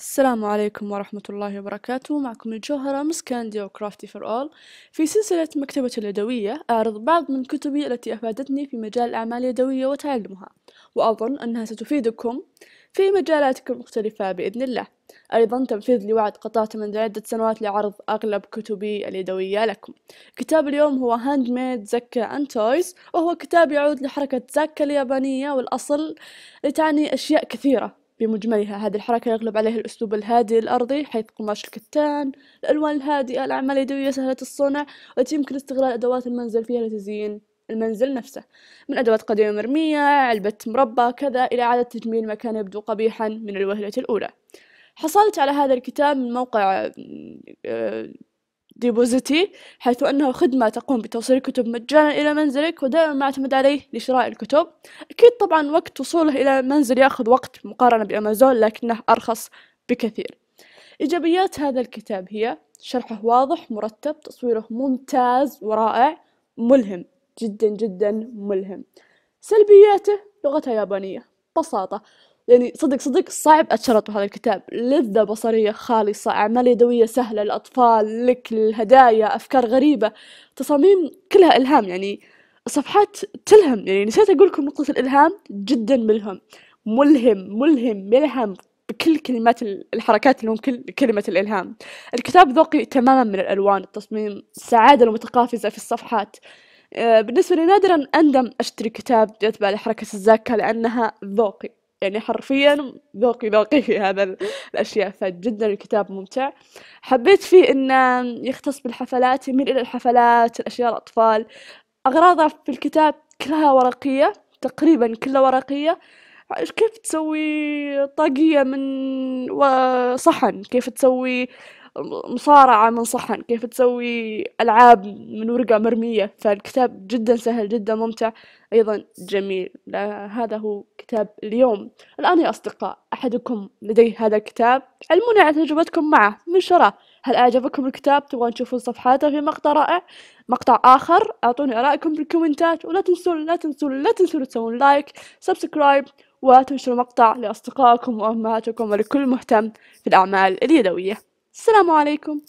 السلام عليكم ورحمة الله وبركاته معكم الجوهرة مسكاندي وكرافتي فور أول في سلسلة مكتبة اليدوية أعرض بعض من كتبي التي أفادتني في مجال الأعمال اليدوية وتعلمها وأظن أنها ستفيدكم في مجالاتكم المختلفة بإذن الله أيضا تنفيذ لوعد قطعته منذ عدة سنوات لعرض أغلب كتبي اليدوية لكم كتاب اليوم هو هاند ميد زكا أند تويز وهو كتاب يعود لحركة زكا اليابانية والأصل لتعني أشياء كثيرة بمجملها هذه الحركة يغلب عليها الأسلوب الهادئ الأرضي حيث قماش الكتان الألوان الهادئة الأعمال اليدوية سهلة الصنع والتي يمكن استغلال أدوات المنزل فيها لتزيين المنزل نفسه من أدوات قديمة مرمية علبة مربى كذا إلى إعادة تجميل ما كان يبدو قبيحا من الوهلة الأولى حصلت على هذا الكتاب من موقع آه، ديبوزيتي حيث أنه خدمة تقوم بتوصيل الكتب مجانا إلى منزلك ودائما ما اعتمد عليه لشراء الكتب أكيد طبعا وقت وصوله إلى المنزل يأخذ وقت مقارنة بأمازون لكنه أرخص بكثير إيجابيات هذا الكتاب هي شرحه واضح مرتب تصويره ممتاز ورائع ملهم جدا جدا ملهم سلبياته لغتها يابانية بساطة يعني صدق صدق صعب أتشرط هذا الكتاب لذة بصرية خالصة أعمال يدوية سهلة للأطفال لك الهدايا أفكار غريبة تصاميم كلها إلهام يعني الصفحات تلهم يعني نسيت أقول لكم نقطة الإلهام جدا ملهم ملهم ملهم ملهم بكل كلمات الحركات اللي ممكن كلمة الإلهام الكتاب ذوقي تماما من الألوان التصميم السعادة المتقافزة في الصفحات آه، بالنسبة لي نادرا أندم أشتري كتاب على لحركة الزاكة لأنها ذوقي يعني حرفيا ذوقي ذوقي في هذا الأشياء فجدا الكتاب ممتع حبيت فيه إنه يختص بالحفلات يميل إلى الحفلات الأشياء الأطفال أغراضه في الكتاب كلها ورقية تقريبا كلها ورقية كيف تسوي طاقية من صحن كيف تسوي مصارعة من صحن كيف تسوي ألعاب من ورقة مرمية فالكتاب جدا سهل جدا ممتع أيضا جميل هذا هو كتاب اليوم الآن يا أصدقاء أحدكم لديه هذا الكتاب علمونا عن تجربتكم معه من شراه هل أعجبكم الكتاب تبغون تشوفون صفحاته في مقطع رائع مقطع آخر أعطوني آرائكم بالكومنتات ولا تنسون لا تنسون لا تنسون تسوون لايك سبسكرايب وتنشروا المقطع لأصدقائكم وأمهاتكم ولكل مهتم في الأعمال اليدوية السلام عليكم